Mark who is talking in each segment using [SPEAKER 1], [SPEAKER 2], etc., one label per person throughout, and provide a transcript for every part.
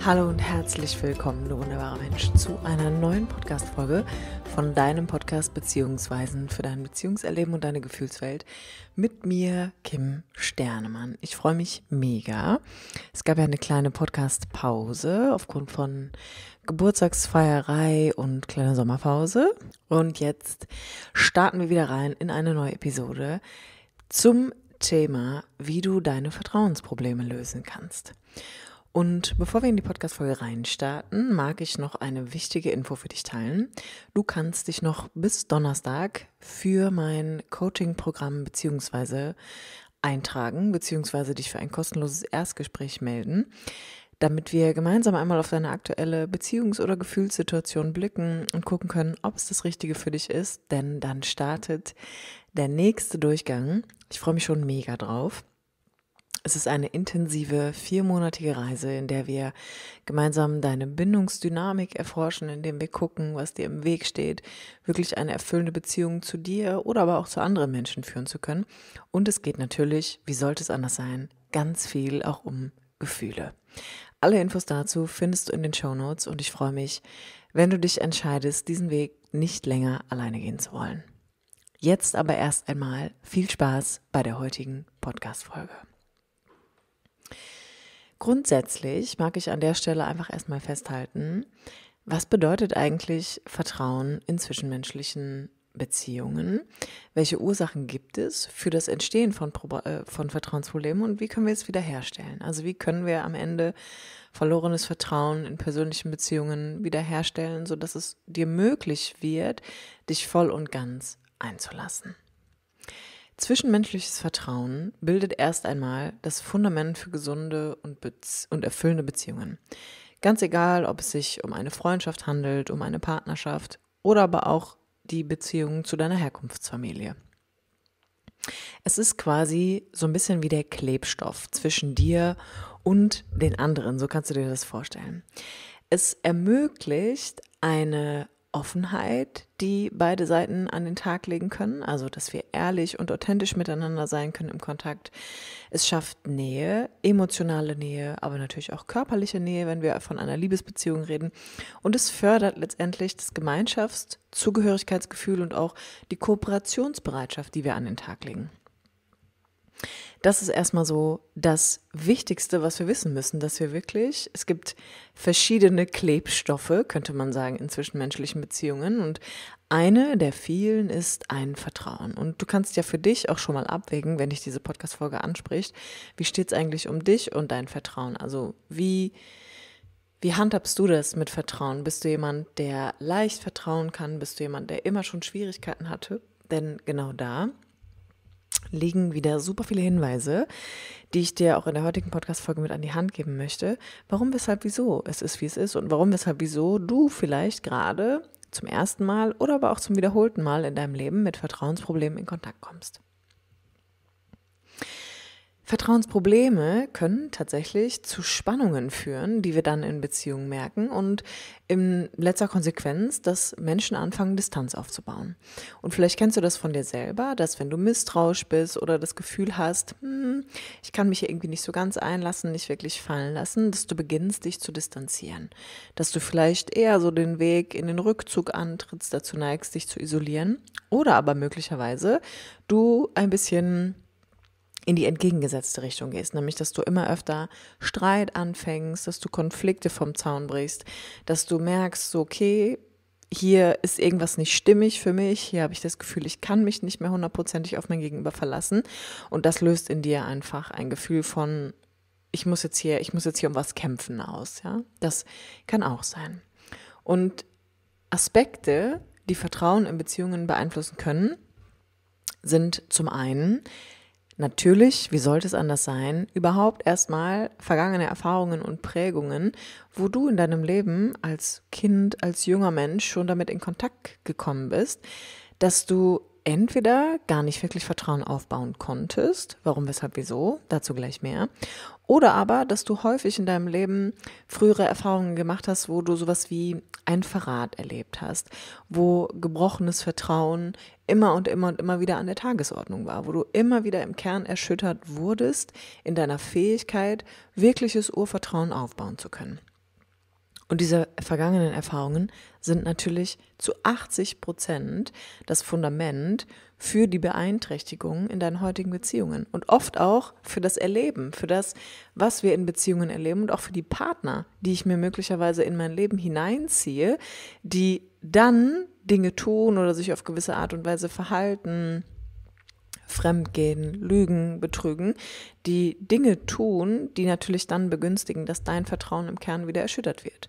[SPEAKER 1] Hallo und herzlich willkommen, du wunderbarer Mensch, zu einer neuen Podcast-Folge von deinem Podcast Beziehungsweisen für dein Beziehungserleben und deine Gefühlswelt mit mir, Kim Sternemann. Ich freue mich mega. Es gab ja eine kleine Podcast-Pause aufgrund von Geburtstagsfeierei und kleiner Sommerpause. Und jetzt starten wir wieder rein in eine neue Episode zum Thema, wie du deine Vertrauensprobleme lösen kannst. Und bevor wir in die Podcast-Folge reinstarten, mag ich noch eine wichtige Info für dich teilen. Du kannst dich noch bis Donnerstag für mein Coaching-Programm beziehungsweise eintragen, beziehungsweise dich für ein kostenloses Erstgespräch melden, damit wir gemeinsam einmal auf deine aktuelle Beziehungs- oder Gefühlssituation blicken und gucken können, ob es das Richtige für dich ist, denn dann startet der nächste Durchgang. Ich freue mich schon mega drauf. Es ist eine intensive viermonatige Reise, in der wir gemeinsam deine Bindungsdynamik erforschen, indem wir gucken, was dir im Weg steht, wirklich eine erfüllende Beziehung zu dir oder aber auch zu anderen Menschen führen zu können. Und es geht natürlich, wie sollte es anders sein, ganz viel auch um Gefühle. Alle Infos dazu findest du in den Show Notes und ich freue mich, wenn du dich entscheidest, diesen Weg nicht länger alleine gehen zu wollen. Jetzt aber erst einmal viel Spaß bei der heutigen Podcast-Folge. Grundsätzlich mag ich an der Stelle einfach erstmal festhalten, was bedeutet eigentlich Vertrauen in zwischenmenschlichen Beziehungen? Welche Ursachen gibt es für das Entstehen von, Pro äh, von Vertrauensproblemen und wie können wir es wiederherstellen? Also wie können wir am Ende verlorenes Vertrauen in persönlichen Beziehungen wiederherstellen, sodass es dir möglich wird, dich voll und ganz einzulassen? Zwischenmenschliches Vertrauen bildet erst einmal das Fundament für gesunde und, und, erfüllende Beziehungen. Ganz egal, ob es sich um eine Freundschaft handelt, um eine Partnerschaft oder aber auch die Beziehung zu deiner Herkunftsfamilie. Es ist quasi so ein bisschen wie der Klebstoff zwischen dir und den anderen, so kannst du dir das vorstellen. Es ermöglicht eine Offenheit, die beide Seiten an den Tag legen können. Also, dass wir ehrlich und authentisch miteinander sein können im Kontakt. Es schafft Nähe, emotionale Nähe, aber natürlich auch körperliche Nähe, wenn wir von einer Liebesbeziehung reden. Und es fördert letztendlich das Gemeinschafts-, Zugehörigkeitsgefühl und auch die Kooperationsbereitschaft, die wir an den Tag legen. Das ist erstmal so das Wichtigste, was wir wissen müssen, dass wir wirklich, es gibt verschiedene Klebstoffe, könnte man sagen, in zwischenmenschlichen Beziehungen. Und eine der vielen ist ein Vertrauen. Und du kannst ja für dich auch schon mal abwägen, wenn dich diese Podcast-Folge anspricht, wie steht es eigentlich um dich und dein Vertrauen? Also wie wie handhabst du das mit Vertrauen? Bist du jemand, der leicht vertrauen kann? Bist du jemand, der immer schon Schwierigkeiten hatte? Denn genau da liegen wieder super viele Hinweise, die ich dir auch in der heutigen Podcast-Folge mit an die Hand geben möchte. Warum, weshalb, wieso es ist, wie es ist und warum, weshalb, wieso du vielleicht gerade zum ersten Mal oder aber auch zum wiederholten Mal in deinem Leben mit Vertrauensproblemen in Kontakt kommst. Vertrauensprobleme können tatsächlich zu Spannungen führen, die wir dann in Beziehungen merken und in letzter Konsequenz, dass Menschen anfangen, Distanz aufzubauen. Und vielleicht kennst du das von dir selber, dass wenn du misstrauisch bist oder das Gefühl hast, hm, ich kann mich hier irgendwie nicht so ganz einlassen, nicht wirklich fallen lassen, dass du beginnst, dich zu distanzieren. Dass du vielleicht eher so den Weg in den Rückzug antrittst, dazu neigst, dich zu isolieren oder aber möglicherweise du ein bisschen in die entgegengesetzte Richtung gehst, nämlich dass du immer öfter Streit anfängst, dass du Konflikte vom Zaun brichst, dass du merkst, so, okay, hier ist irgendwas nicht stimmig für mich, hier habe ich das Gefühl, ich kann mich nicht mehr hundertprozentig auf mein Gegenüber verlassen und das löst in dir einfach ein Gefühl von ich muss jetzt hier, ich muss jetzt hier um was kämpfen aus, ja? Das kann auch sein. Und Aspekte, die Vertrauen in Beziehungen beeinflussen können, sind zum einen natürlich, wie sollte es anders sein, überhaupt erstmal vergangene Erfahrungen und Prägungen, wo du in deinem Leben als Kind, als junger Mensch schon damit in Kontakt gekommen bist, dass du entweder gar nicht wirklich Vertrauen aufbauen konntest, warum, weshalb, wieso, dazu gleich mehr, oder aber, dass du häufig in deinem Leben frühere Erfahrungen gemacht hast, wo du sowas wie ein Verrat erlebt hast, wo gebrochenes Vertrauen immer und immer und immer wieder an der Tagesordnung war, wo du immer wieder im Kern erschüttert wurdest in deiner Fähigkeit, wirkliches Urvertrauen aufbauen zu können. Und diese vergangenen Erfahrungen sind natürlich zu 80 Prozent das Fundament für die Beeinträchtigungen in deinen heutigen Beziehungen und oft auch für das Erleben, für das, was wir in Beziehungen erleben und auch für die Partner, die ich mir möglicherweise in mein Leben hineinziehe, die dann Dinge tun oder sich auf gewisse Art und Weise verhalten, Fremdgehen, Lügen, Betrügen, die Dinge tun, die natürlich dann begünstigen, dass dein Vertrauen im Kern wieder erschüttert wird.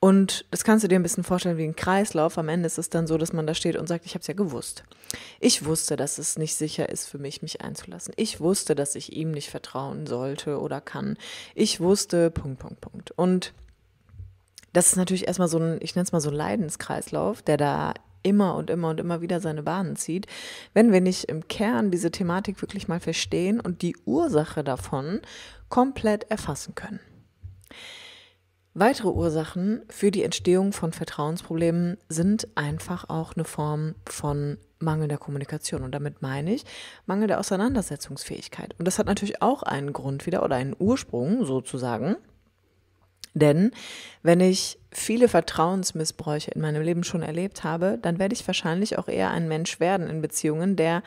[SPEAKER 1] Und das kannst du dir ein bisschen vorstellen wie ein Kreislauf. Am Ende ist es dann so, dass man da steht und sagt, ich habe es ja gewusst. Ich wusste, dass es nicht sicher ist für mich, mich einzulassen. Ich wusste, dass ich ihm nicht vertrauen sollte oder kann. Ich wusste, Punkt, Punkt, Punkt. Und das ist natürlich erstmal so ein, ich nenne es mal so ein Leidenskreislauf, der da immer und immer und immer wieder seine Bahnen zieht, wenn wir nicht im Kern diese Thematik wirklich mal verstehen und die Ursache davon komplett erfassen können. Weitere Ursachen für die Entstehung von Vertrauensproblemen sind einfach auch eine Form von mangelnder Kommunikation. Und damit meine ich mangelnde Auseinandersetzungsfähigkeit. Und das hat natürlich auch einen Grund wieder oder einen Ursprung sozusagen denn wenn ich viele Vertrauensmissbräuche in meinem Leben schon erlebt habe, dann werde ich wahrscheinlich auch eher ein Mensch werden in Beziehungen, der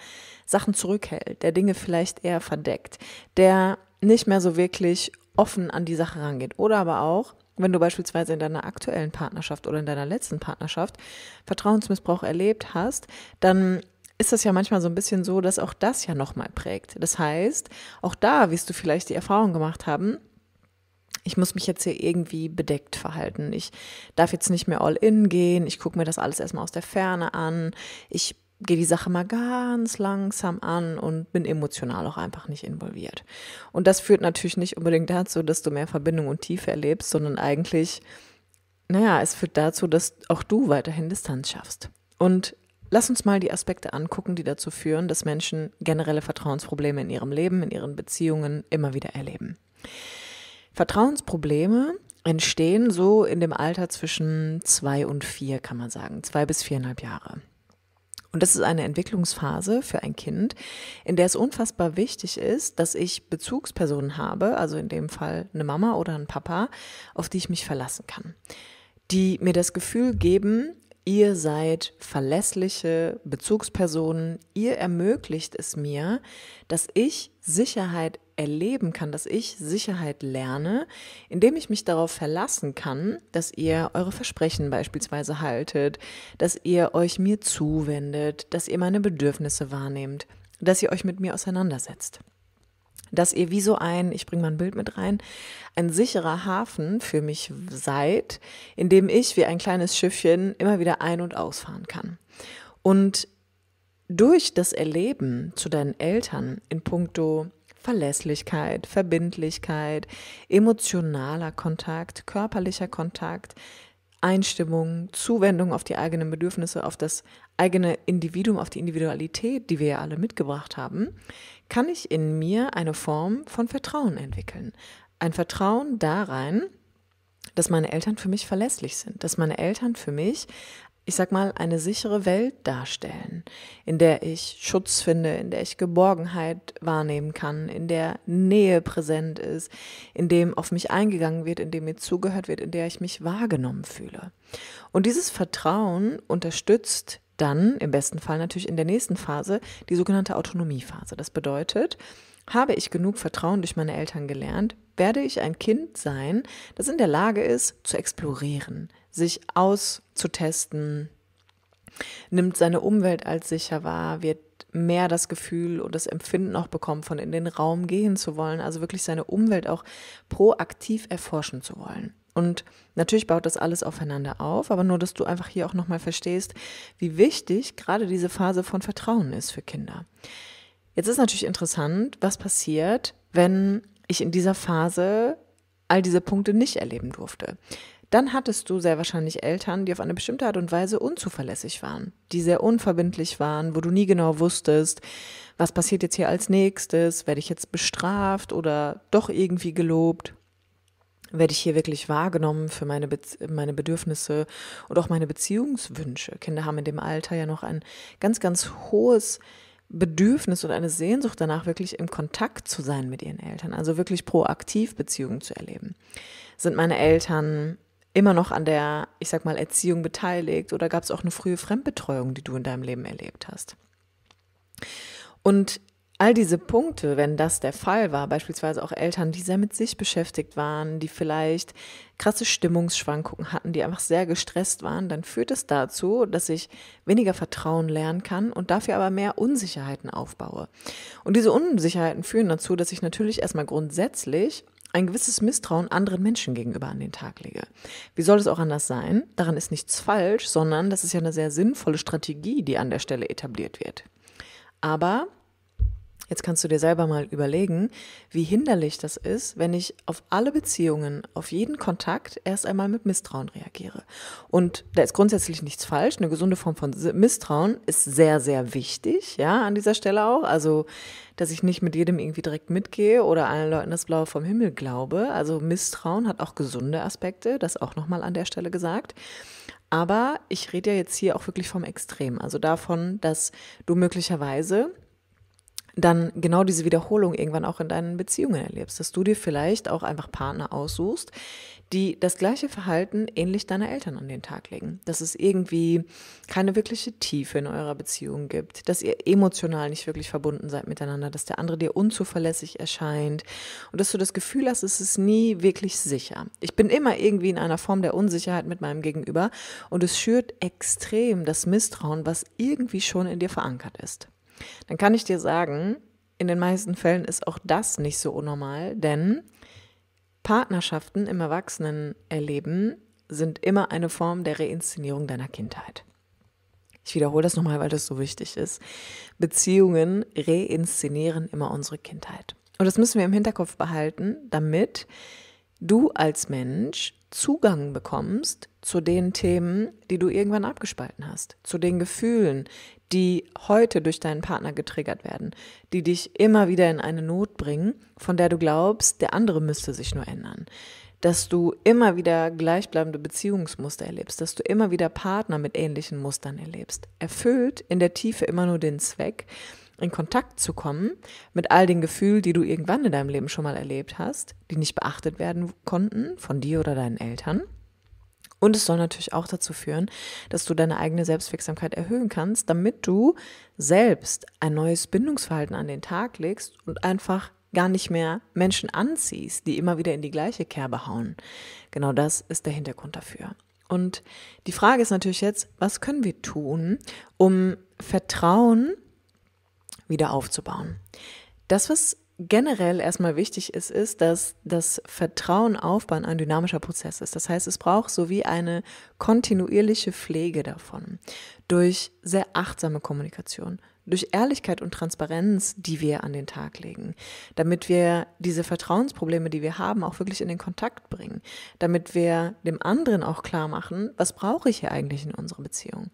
[SPEAKER 1] Sachen zurückhält, der Dinge vielleicht eher verdeckt, der nicht mehr so wirklich offen an die Sache rangeht. Oder aber auch, wenn du beispielsweise in deiner aktuellen Partnerschaft oder in deiner letzten Partnerschaft Vertrauensmissbrauch erlebt hast, dann ist das ja manchmal so ein bisschen so, dass auch das ja nochmal prägt. Das heißt, auch da wirst du vielleicht die Erfahrung gemacht haben, ich muss mich jetzt hier irgendwie bedeckt verhalten. Ich darf jetzt nicht mehr all in gehen. Ich gucke mir das alles erstmal aus der Ferne an. Ich gehe die Sache mal ganz langsam an und bin emotional auch einfach nicht involviert. Und das führt natürlich nicht unbedingt dazu, dass du mehr Verbindung und Tiefe erlebst, sondern eigentlich, naja, es führt dazu, dass auch du weiterhin Distanz schaffst. Und lass uns mal die Aspekte angucken, die dazu führen, dass Menschen generelle Vertrauensprobleme in ihrem Leben, in ihren Beziehungen immer wieder erleben. Vertrauensprobleme entstehen so in dem Alter zwischen zwei und vier, kann man sagen, zwei bis viereinhalb Jahre. Und das ist eine Entwicklungsphase für ein Kind, in der es unfassbar wichtig ist, dass ich Bezugspersonen habe, also in dem Fall eine Mama oder ein Papa, auf die ich mich verlassen kann, die mir das Gefühl geben, ihr seid verlässliche Bezugspersonen, ihr ermöglicht es mir, dass ich Sicherheit erleben kann, dass ich Sicherheit lerne, indem ich mich darauf verlassen kann, dass ihr eure Versprechen beispielsweise haltet, dass ihr euch mir zuwendet, dass ihr meine Bedürfnisse wahrnehmt, dass ihr euch mit mir auseinandersetzt. Dass ihr wie so ein, ich bringe mal ein Bild mit rein, ein sicherer Hafen für mich seid, in dem ich wie ein kleines Schiffchen immer wieder ein- und ausfahren kann. Und durch das Erleben zu deinen Eltern in puncto Verlässlichkeit, Verbindlichkeit, emotionaler Kontakt, körperlicher Kontakt, Einstimmung, Zuwendung auf die eigenen Bedürfnisse, auf das eigene Individuum, auf die Individualität, die wir ja alle mitgebracht haben, kann ich in mir eine Form von Vertrauen entwickeln. Ein Vertrauen darein, dass meine Eltern für mich verlässlich sind, dass meine Eltern für mich ich sag mal, eine sichere Welt darstellen, in der ich Schutz finde, in der ich Geborgenheit wahrnehmen kann, in der Nähe präsent ist, in dem auf mich eingegangen wird, in dem mir zugehört wird, in der ich mich wahrgenommen fühle. Und dieses Vertrauen unterstützt dann im besten Fall natürlich in der nächsten Phase die sogenannte Autonomiephase. Das bedeutet, habe ich genug Vertrauen durch meine Eltern gelernt, werde ich ein Kind sein, das in der Lage ist, zu explorieren, sich auszutesten, nimmt seine Umwelt als sicher wahr, wird mehr das Gefühl und das Empfinden auch bekommen, von in den Raum gehen zu wollen, also wirklich seine Umwelt auch proaktiv erforschen zu wollen. Und natürlich baut das alles aufeinander auf, aber nur, dass du einfach hier auch nochmal verstehst, wie wichtig gerade diese Phase von Vertrauen ist für Kinder. Jetzt ist natürlich interessant, was passiert, wenn ich in dieser Phase all diese Punkte nicht erleben durfte. Dann hattest du sehr wahrscheinlich Eltern, die auf eine bestimmte Art und Weise unzuverlässig waren, die sehr unverbindlich waren, wo du nie genau wusstest, was passiert jetzt hier als nächstes, werde ich jetzt bestraft oder doch irgendwie gelobt, werde ich hier wirklich wahrgenommen für meine, Be meine Bedürfnisse und auch meine Beziehungswünsche. Kinder haben in dem Alter ja noch ein ganz, ganz hohes Bedürfnis oder eine Sehnsucht danach, wirklich im Kontakt zu sein mit ihren Eltern, also wirklich proaktiv Beziehungen zu erleben. Sind meine Eltern immer noch an der, ich sag mal, Erziehung beteiligt oder gab es auch eine frühe Fremdbetreuung, die du in deinem Leben erlebt hast? Und All diese Punkte, wenn das der Fall war, beispielsweise auch Eltern, die sehr mit sich beschäftigt waren, die vielleicht krasse Stimmungsschwankungen hatten, die einfach sehr gestresst waren, dann führt es dazu, dass ich weniger Vertrauen lernen kann und dafür aber mehr Unsicherheiten aufbaue. Und diese Unsicherheiten führen dazu, dass ich natürlich erstmal grundsätzlich ein gewisses Misstrauen anderen Menschen gegenüber an den Tag lege. Wie soll es auch anders sein? Daran ist nichts falsch, sondern das ist ja eine sehr sinnvolle Strategie, die an der Stelle etabliert wird. Aber Jetzt kannst du dir selber mal überlegen, wie hinderlich das ist, wenn ich auf alle Beziehungen, auf jeden Kontakt erst einmal mit Misstrauen reagiere. Und da ist grundsätzlich nichts falsch. Eine gesunde Form von Misstrauen ist sehr, sehr wichtig, ja, an dieser Stelle auch. Also, dass ich nicht mit jedem irgendwie direkt mitgehe oder allen Leuten das Blaue vom Himmel glaube. Also Misstrauen hat auch gesunde Aspekte, das auch nochmal an der Stelle gesagt. Aber ich rede ja jetzt hier auch wirklich vom Extrem, also davon, dass du möglicherweise dann genau diese Wiederholung irgendwann auch in deinen Beziehungen erlebst, dass du dir vielleicht auch einfach Partner aussuchst, die das gleiche Verhalten ähnlich deiner Eltern an den Tag legen, dass es irgendwie keine wirkliche Tiefe in eurer Beziehung gibt, dass ihr emotional nicht wirklich verbunden seid miteinander, dass der andere dir unzuverlässig erscheint und dass du das Gefühl hast, es ist nie wirklich sicher. Ich bin immer irgendwie in einer Form der Unsicherheit mit meinem Gegenüber und es schürt extrem das Misstrauen, was irgendwie schon in dir verankert ist dann kann ich dir sagen, in den meisten Fällen ist auch das nicht so unnormal, denn Partnerschaften im Erwachsenenerleben sind immer eine Form der Reinszenierung deiner Kindheit. Ich wiederhole das nochmal, weil das so wichtig ist. Beziehungen reinszenieren immer unsere Kindheit. Und das müssen wir im Hinterkopf behalten, damit du als Mensch Zugang bekommst zu den Themen, die du irgendwann abgespalten hast, zu den Gefühlen, die heute durch deinen Partner getriggert werden, die dich immer wieder in eine Not bringen, von der du glaubst, der andere müsste sich nur ändern. Dass du immer wieder gleichbleibende Beziehungsmuster erlebst, dass du immer wieder Partner mit ähnlichen Mustern erlebst. Erfüllt in der Tiefe immer nur den Zweck, in Kontakt zu kommen mit all den Gefühlen, die du irgendwann in deinem Leben schon mal erlebt hast, die nicht beachtet werden konnten von dir oder deinen Eltern und es soll natürlich auch dazu führen, dass du deine eigene Selbstwirksamkeit erhöhen kannst, damit du selbst ein neues Bindungsverhalten an den Tag legst und einfach gar nicht mehr Menschen anziehst, die immer wieder in die gleiche Kerbe hauen. Genau das ist der Hintergrund dafür. Und die Frage ist natürlich jetzt, was können wir tun, um Vertrauen wieder aufzubauen? Das, was generell erstmal wichtig ist, ist, dass das Vertrauen aufbauen ein dynamischer Prozess ist. Das heißt, es braucht sowie eine kontinuierliche Pflege davon durch sehr achtsame Kommunikation, durch Ehrlichkeit und Transparenz, die wir an den Tag legen, damit wir diese Vertrauensprobleme, die wir haben, auch wirklich in den Kontakt bringen, damit wir dem anderen auch klar machen, was brauche ich hier eigentlich in unserer Beziehung.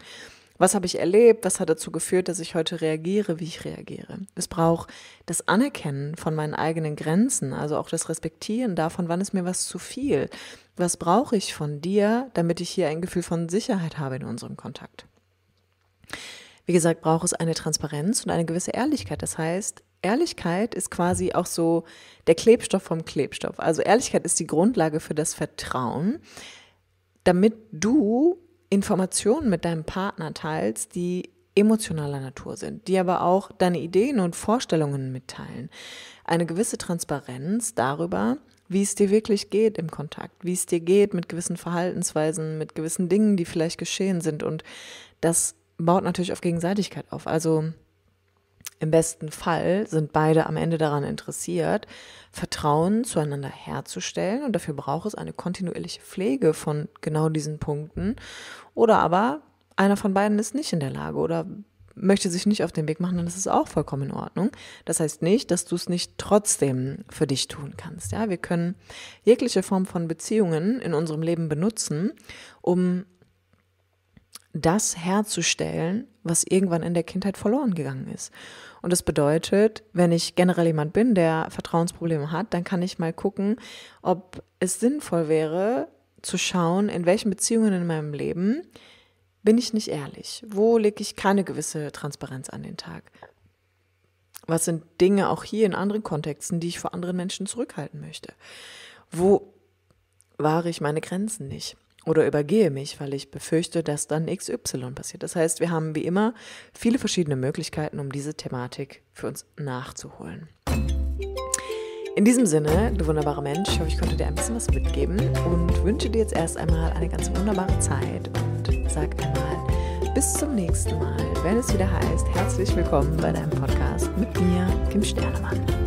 [SPEAKER 1] Was habe ich erlebt? Was hat dazu geführt, dass ich heute reagiere, wie ich reagiere? Es braucht das Anerkennen von meinen eigenen Grenzen, also auch das Respektieren davon, wann ist mir was zu viel? Was brauche ich von dir, damit ich hier ein Gefühl von Sicherheit habe in unserem Kontakt? Wie gesagt, braucht es eine Transparenz und eine gewisse Ehrlichkeit. Das heißt, Ehrlichkeit ist quasi auch so der Klebstoff vom Klebstoff. Also Ehrlichkeit ist die Grundlage für das Vertrauen, damit du Informationen mit deinem Partner teilst, die emotionaler Natur sind, die aber auch deine Ideen und Vorstellungen mitteilen. Eine gewisse Transparenz darüber, wie es dir wirklich geht im Kontakt, wie es dir geht mit gewissen Verhaltensweisen, mit gewissen Dingen, die vielleicht geschehen sind. Und das baut natürlich auf Gegenseitigkeit auf. Also im besten Fall sind beide am Ende daran interessiert, Vertrauen zueinander herzustellen und dafür braucht es eine kontinuierliche Pflege von genau diesen Punkten. Oder aber einer von beiden ist nicht in der Lage oder möchte sich nicht auf den Weg machen, dann ist es auch vollkommen in Ordnung. Das heißt nicht, dass du es nicht trotzdem für dich tun kannst. Ja, wir können jegliche Form von Beziehungen in unserem Leben benutzen, um das herzustellen, was irgendwann in der Kindheit verloren gegangen ist. Und das bedeutet, wenn ich generell jemand bin, der Vertrauensprobleme hat, dann kann ich mal gucken, ob es sinnvoll wäre, zu schauen, in welchen Beziehungen in meinem Leben bin ich nicht ehrlich? Wo lege ich keine gewisse Transparenz an den Tag? Was sind Dinge auch hier in anderen Kontexten, die ich vor anderen Menschen zurückhalten möchte? Wo wahre ich meine Grenzen nicht? oder übergehe mich, weil ich befürchte, dass dann XY passiert. Das heißt, wir haben wie immer viele verschiedene Möglichkeiten, um diese Thematik für uns nachzuholen. In diesem Sinne, du wunderbarer Mensch, ich hoffe, ich konnte dir ein bisschen was mitgeben und wünsche dir jetzt erst einmal eine ganz wunderbare Zeit und sag einmal bis zum nächsten Mal, wenn es wieder heißt, herzlich willkommen bei deinem Podcast mit mir, Kim Sternemann.